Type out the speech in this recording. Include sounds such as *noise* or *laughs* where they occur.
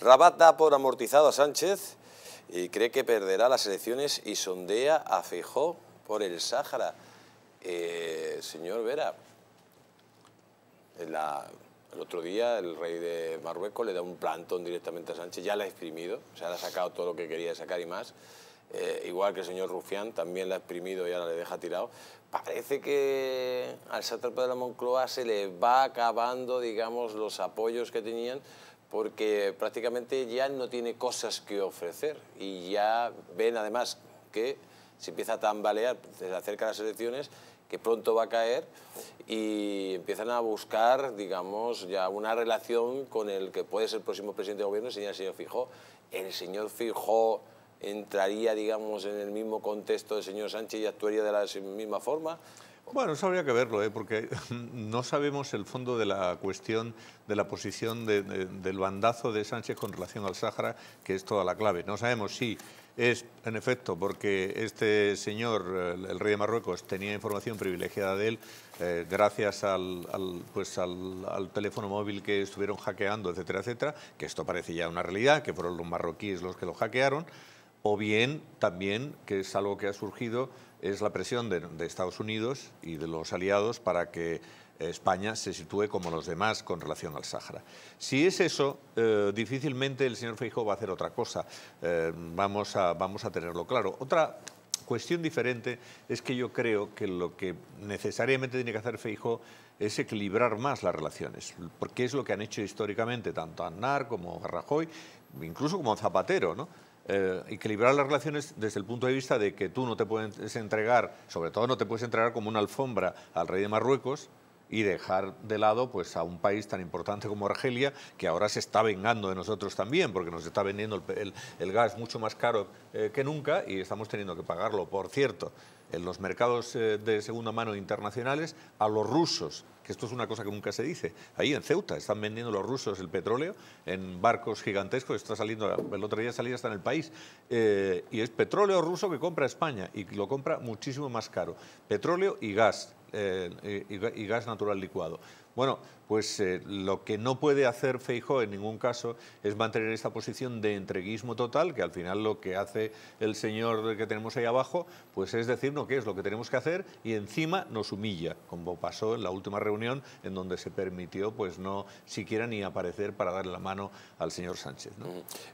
Rabat da por amortizado a Sánchez y cree que perderá las elecciones y sondea a Feijó por el Sáhara. Eh, señor Vera, el otro día el rey de Marruecos le da un plantón directamente a Sánchez, ya la ha exprimido, o sea, le ha sacado todo lo que quería sacar y más. Eh, igual que el señor Rufián, también la ha exprimido y ahora le deja tirado. Parece que al sátrapa de la Moncloa se le va acabando, digamos, los apoyos que tenían porque prácticamente ya no tiene cosas que ofrecer y ya ven además que se empieza a tambalear desde acerca de las elecciones, que pronto va a caer y empiezan a buscar, digamos, ya una relación con el que puede ser el próximo presidente de gobierno, el señor Fijó. El señor Fijó entraría, digamos, en el mismo contexto del señor Sánchez y actuaría de la misma forma. Bueno, eso habría que verlo, ¿eh? porque *laughs* no sabemos el fondo de la cuestión de la posición del bandazo de Sánchez con relación al Sáhara, que es toda la clave. No sabemos si es, en efecto, porque este señor, el, rey de Marruecos, tenía información privilegiada de él eh, gracias al, pues al, teléfono móvil que estuvieron hackeando, etcétera, etcétera, que esto parece ya una realidad, que fueron los marroquíes los que lo hackearon, o bien también, que es algo que ha surgido, es la presión de, Estados Unidos y de los aliados para que eh, España se sitúe como los demás con relación al Sáhara. Si es eso, eh, difícilmente el señor Feijóo va a hacer otra cosa. Eh, vamos, a, vamos a tenerlo claro. Otra cuestión diferente es que yo creo que lo que necesariamente tiene que hacer Feijóo es equilibrar más las relaciones, porque es lo que han hecho históricamente tanto Aznar como Rajoy, incluso como Zapatero, ¿no? Eh, equilibrar las relaciones desde el punto de vista de que tú no te puedes entregar, sobre todo no te puedes entregar como una alfombra al rey de Marruecos, y dejar de lado pues, a un país tan importante como Argelia, que ahora se está vengando de nosotros también, porque nos está vendiendo el, gas mucho más caro eh, que nunca y estamos teniendo que pagarlo. Por cierto, en los mercados eh, de segunda mano internacionales, a los rusos que esto es una cosa que nunca se dice. Ahí en Ceuta están vendiendo los rusos el petróleo en barcos gigantescos, está saliendo, el otro día salía hasta en el país, eh, y es petróleo ruso que compra España y lo compra muchísimo más caro. Petróleo y gas, eh, y, gas natural licuado. Bueno, pues eh, lo que no puede hacer Feijóo en ningún caso es mantener esta posición de entreguismo total, que al final lo que hace el señor que tenemos ahí abajo, pues es decirnos qué es lo que tenemos que hacer y encima nos humilla, como pasó en la última reunión en donde se permitió pues no siquiera ni aparecer para darle la mano al señor Sánchez. Mm.